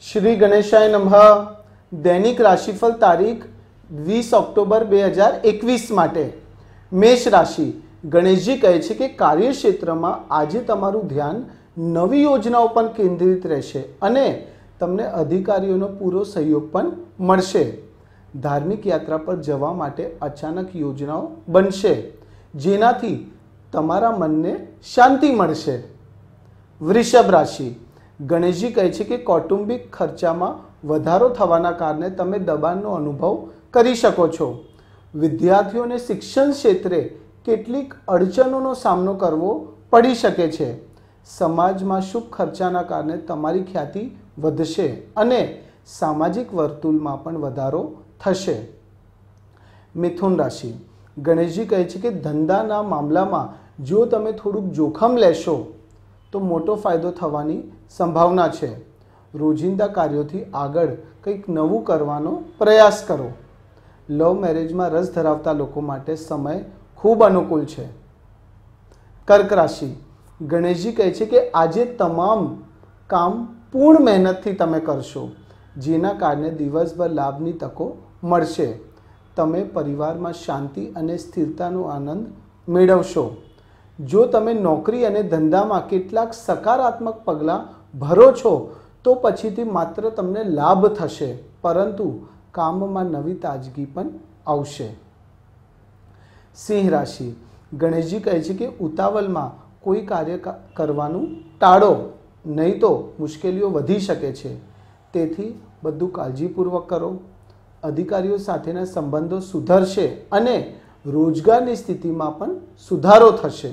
શ્રી ગણેશાય નમઃ દૈનિક રાશિફળ તારીખ વીસ ઓક્ટોબર બે હજાર એકવીસ માટે મેષ રાશિ ગણેશજી કહે છે કે કાર્યક્ષેત્રમાં આજે તમારું ધ્યાન નવી યોજનાઓ પર કેન્દ્રિત રહેશે અને તમને અધિકારીઓનો પૂરો સહયોગ પણ મળશે ધાર્મિક યાત્રા પર જવા માટે અચાનક યોજનાઓ બનશે જેનાથી તમારા મનને શાંતિ મળશે વૃષભ રાશિ ગણેશજી કહે છે કે કૌટુંબિક ખર્ચામાં વધારો થવાના કારણે તમે દબાણનો અનુભવ કરી શકો છો વિદ્યાર્થીઓને શિક્ષણ ક્ષેત્રે કેટલીક અડચણોનો સામનો કરવો પડી શકે છે સમાજમાં શુભ ખર્ચાના કારણે તમારી ખ્યાતિ વધશે અને સામાજિક વર્તુળમાં પણ વધારો થશે મિથુન રાશિ ગણેશજી કહે છે કે ધંધાના મામલામાં જો તમે થોડુંક જોખમ લેશો તો મોટો ફાયદો થવાની સંભાવના છે રોજિંદા કાર્યોથી આગળ કંઈક નવું કરવાનો પ્રયાસ કરો લવ મેરેજમાં રસ ધરાવતા લોકો માટે સમય ખૂબ અનુકૂળ છે કર્ક રાશિ ગણેશજી કહે છે કે આજે તમામ કામ પૂર્ણ મહેનતથી તમે કરશો જેના કારણે દિવસભર લાભની તકો મળશે તમે પરિવારમાં શાંતિ અને સ્થિરતાનો આનંદ મેળવશો જો તમે નોકરી અને ધંધામાં કેટલાક સકારાત્મક પગલાં ભરો છો તો પછીથી માત્ર તમને લાભ થશે પરંતુ કામમાં નવી તાજગી પણ આવશે સિંહ રાશિ ગણેશજી કહે છે કે ઉતાવળમાં કોઈ કાર્ય કરવાનું ટાળો નહીં તો મુશ્કેલીઓ વધી શકે છે તેથી બધું કાળજીપૂર્વક કરો અધિકારીઓ સાથેના સંબંધો સુધરશે અને રોજગારની સ્થિતિમાં પણ સુધારો થશે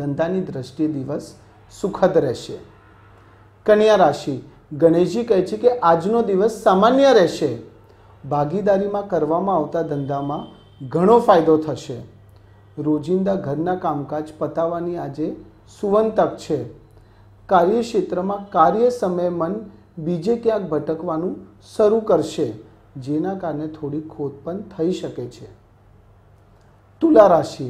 ધંધાની દ્રષ્ટિએ દિવસ સુખદ રહેશે કન્યા રાશિ ગણેશજી કહે છે કે આજનો દિવસ સામાન્ય રહેશે ભાગીદારીમાં કરવામાં આવતા ધંધામાં ઘણો ફાયદો થશે રોજિંદા ઘરના કામકાજ પતાવવાની આજે સુવન તક છે કાર્યક્ષેત્રમાં કાર્ય સમયે મન બીજે ક્યાંક ભટકવાનું શરૂ કરશે જેના કારણે થોડી ખોટ પણ થઈ શકે છે તુલા રાશિ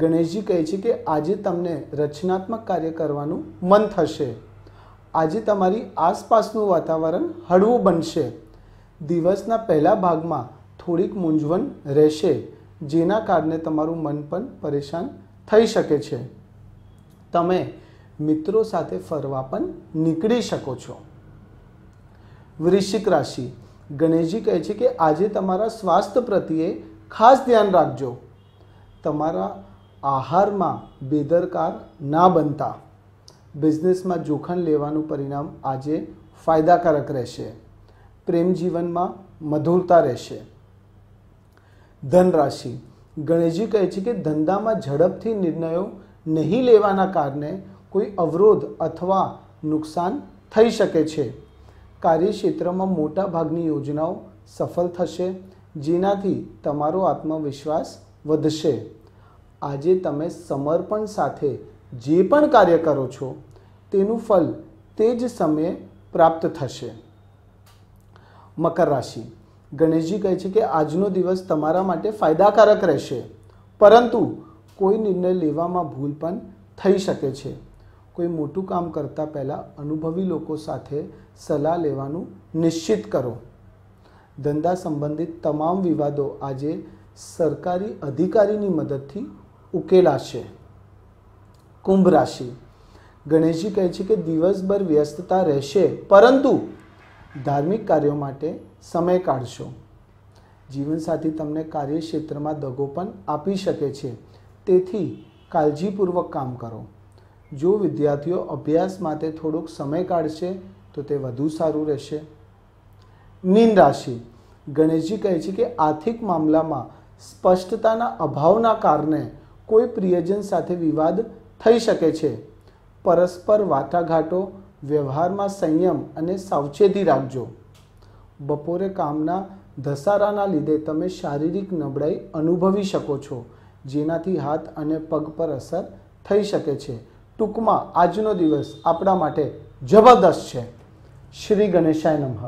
ગણેશજી કહે છે કે આજે તમને રચનાત્મક કાર્ય કરવાનું મન થશે આજે તમારી આસપાસનું વાતાવરણ હળવું બનશે દિવસના પહેલા ભાગમાં થોડીક મૂંઝવણ રહેશે જેના કારણે તમારું મન પણ પરેશાન થઈ શકે છે તમે મિત્રો સાથે ફરવા પણ નીકળી શકો છો વૃશ્ચિક રાશિ ગણેશજી કહે છે કે આજે તમારા સ્વાસ્થ્ય પ્રત્યે ખાસ ધ્યાન રાખજો તમારા આહારમાં બેદરકાર ના બનતા બિઝનેસમાં જોખમ લેવાનું પરિણામ આજે ફાયદાકારક રહેશે પ્રેમ જીવનમાં મધુરતા રહેશે ધનરાશિ ગણેશજી કહે છે કે ધંધામાં ઝડપથી નિર્ણયો નહીં લેવાના કારણે કોઈ અવરોધ અથવા નુકસાન થઈ શકે છે કાર્યક્ષેત્રમાં મોટા ભાગની યોજનાઓ સફળ થશે જેનાથી તમારો આત્મવિશ્વાસ વધશે આજે તમે સમર્પણ સાથે જે પણ કાર્ય કરો છો તેનું ફલ તે જ સમયે પ્રાપ્ત થશે મકર રાશિ ગણેશજી કહે છે કે આજનો દિવસ તમારા માટે ફાયદાકારક રહેશે પરંતુ કોઈ નિર્ણય લેવામાં ભૂલ પણ થઈ શકે છે કોઈ મોટું કામ કરતાં પહેલાં અનુભવી લોકો સાથે સલાહ લેવાનું નિશ્ચિત કરો ધંધા સંબંધિત તમામ વિવાદો આજે સરકારી અધિકારીની મદદથી ઉકેલાશે કુંભ રાશિ ગણેશજી કહે છે કે દિવસભર વ્યસ્તતા રહેશે પરંતુ ધાર્મિક કાર્યો માટે સમય કાઢશો જીવનસાથી તમને કાર્યક્ષેત્રમાં દગો પણ આપી શકે છે તેથી કાળજીપૂર્વક કામ કરો જો વિદ્યાર્થીઓ અભ્યાસ માટે થોડોક સમય કાઢશે તો તે વધુ સારું રહેશે મીન રાશિ ગણેશજી કહે છે કે આર્થિક મામલામાં સ્પષ્ટતાના અભાવના કારણે કોઈ પ્રિયજન સાથે વિવાદ થઈ શકે છે પરસ્પર વાટાઘાટો વ્યવહારમાં સંયમ અને સાવચેતી રાખજો બપોરે કામના ધસારાના લીધે તમે શારીરિક નબળાઈ અનુભવી શકો છો જેનાથી હાથ અને પગ પર અસર થઈ શકે છે ટૂંકમાં આજનો દિવસ આપણા માટે જબરદસ્ત છે શ્રી ગણેશાય નમઃ